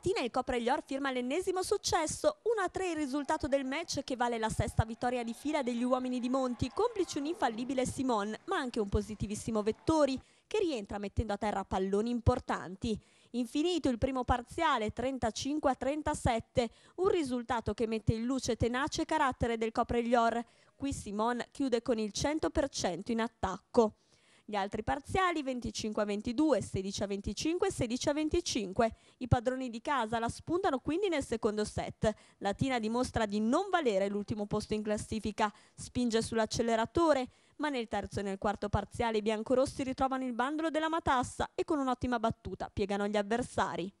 stamattina il Copre Copreglior firma l'ennesimo successo, 1-3 il risultato del match che vale la sesta vittoria di fila degli uomini di Monti, complice un infallibile Simon, ma anche un positivissimo Vettori, che rientra mettendo a terra palloni importanti. Infinito il primo parziale 35-37, un risultato che mette in luce tenace carattere del Copre Copreglior. Qui Simon chiude con il 100% in attacco. Gli altri parziali 25 a 22, 16 a 25, 16 a 25. I padroni di casa la spuntano quindi nel secondo set. La Tina dimostra di non valere l'ultimo posto in classifica, spinge sull'acceleratore, ma nel terzo e nel quarto parziale i biancorossi ritrovano il bandolo della matassa e con un'ottima battuta piegano gli avversari.